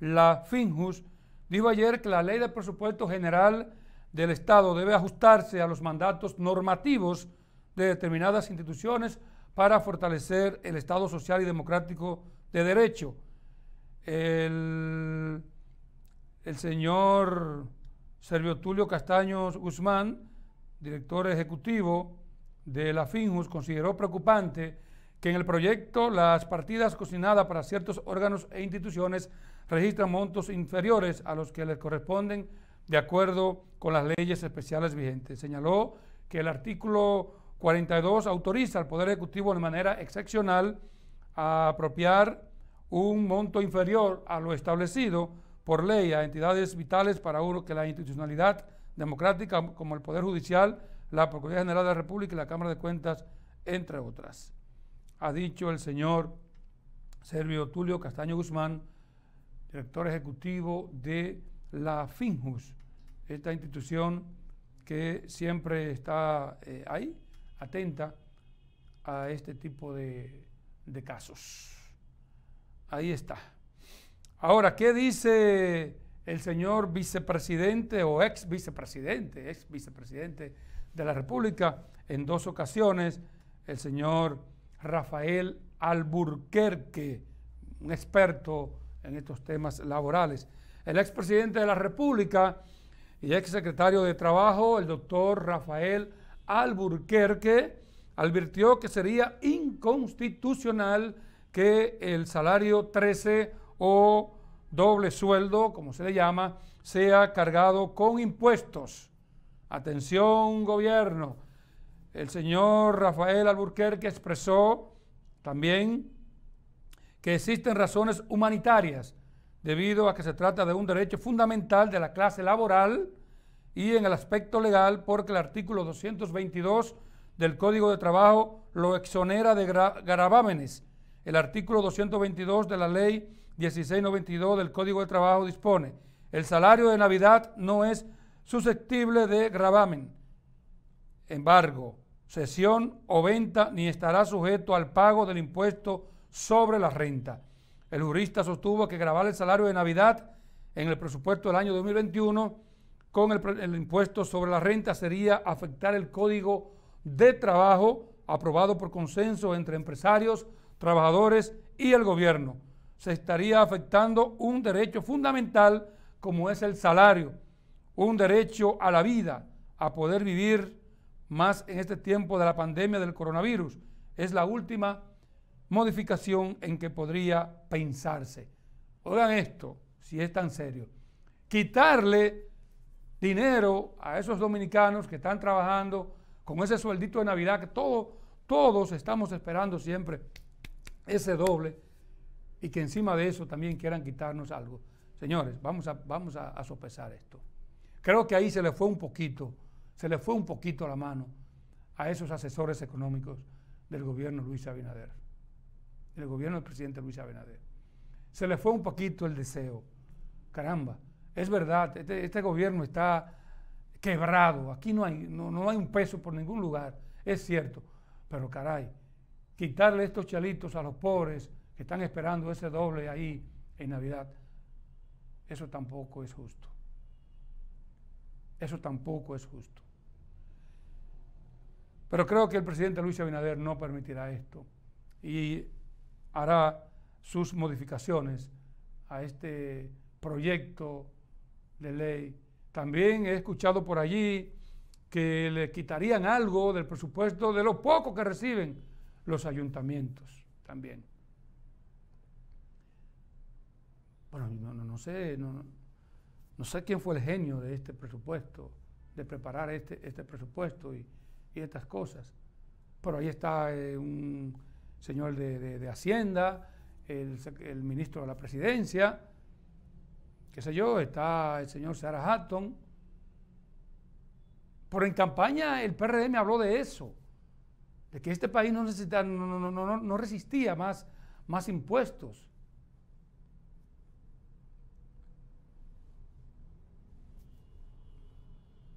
la FINJUS, dijo ayer que la ley de presupuesto general del Estado debe ajustarse a los mandatos normativos de determinadas instituciones para fortalecer el Estado social y democrático de derecho. El, señor Servio Tulio Castaños Guzmán, director ejecutivo de la FINJUS, consideró preocupante que en el proyecto las partidas cocinadas para ciertos órganos e instituciones registran montos inferiores a los que les corresponden de acuerdo con las leyes especiales vigentes. Señaló que el artículo 42 autoriza al Poder Ejecutivo de manera excepcional a apropiar un monto inferior a lo establecido por ley a entidades vitales para uno que la institucionalidad democrática como el Poder Judicial, la Procuraduría General de la República y la Cámara de Cuentas, entre otras. Ha dicho el señor Servio Tulio Castaño Guzmán, director ejecutivo de la FINJUS, esta institución que siempre está eh, ahí, atenta a este tipo de, de casos. Ahí está. Ahora, ¿qué dice el señor vicepresidente o ex vicepresidente, ex vicepresidente de la República en dos ocasiones, el señor Rafael Alburquerque, un experto en estos temas laborales. El expresidente de la República y exsecretario de Trabajo, el doctor Rafael Alburquerque, advirtió que sería inconstitucional que el salario 13 o doble sueldo, como se le llama, sea cargado con impuestos. Atención, gobierno. El señor Rafael Alburquerque expresó también que existen razones humanitarias debido a que se trata de un derecho fundamental de la clase laboral y en el aspecto legal porque el artículo 222 del Código de Trabajo lo exonera de gravámenes. El artículo 222 de la ley 1692 del Código de Trabajo dispone, el salario de Navidad no es susceptible de gravamen. Embargo, cesión o venta ni estará sujeto al pago del impuesto sobre la renta. El jurista sostuvo que grabar el salario de Navidad en el presupuesto del año 2021 con el, impuesto sobre la renta sería afectar el código de trabajo aprobado por consenso entre empresarios, trabajadores y el gobierno. Se estaría afectando un derecho fundamental como es el salario, un derecho a la vida, a poder vivir más en este tiempo de la pandemia del coronavirus. Es la última modificación en que podría pensarse. Oigan esto, si es tan serio. Quitarle dinero a esos dominicanos que están trabajando con ese sueldito de Navidad que todos estamos esperando siempre ese doble y que encima de eso también quieran quitarnos algo. Señores, vamos a, vamos a sopesar esto. Creo que ahí se le fue un poquito, se le fue un poquito la mano a esos asesores económicos del gobierno Luis Abinader el gobierno del presidente Luis Abinader. Se le fue un poquito el deseo. Caramba, es verdad, este, este, gobierno está quebrado, aquí no hay, no, no hay un peso por ningún lugar, es cierto, pero caray, quitarle estos chalitos a los pobres que están esperando ese doble ahí en Navidad, eso tampoco es justo. Eso tampoco es justo. Pero creo que el presidente Luis Abinader no permitirá esto. Y hará sus modificaciones a este proyecto de ley. También he escuchado por allí que le quitarían algo del presupuesto de lo poco que reciben los ayuntamientos también. Bueno, no, no, sé, no, sé quién fue el genio de este presupuesto, de preparar este, este presupuesto y, estas cosas, pero ahí está eh, un señor de, Hacienda, el, ministro de la presidencia, qué sé yo, está el señor Sarah Hatton. Pero en campaña el me habló de eso, de que este país no, necesita, no, no, no resistía más, más impuestos.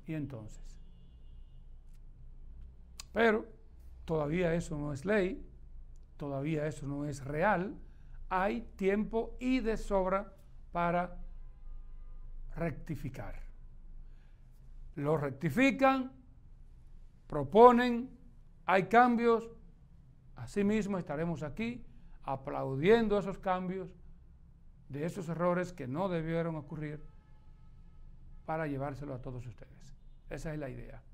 Y entonces, pero todavía eso no es ley, todavía eso no es real, hay tiempo y de sobra para rectificar. Lo rectifican, proponen, hay cambios, asimismo estaremos aquí aplaudiendo esos cambios de esos errores que no debieron ocurrir para llevárselo a todos ustedes. Esa es la idea.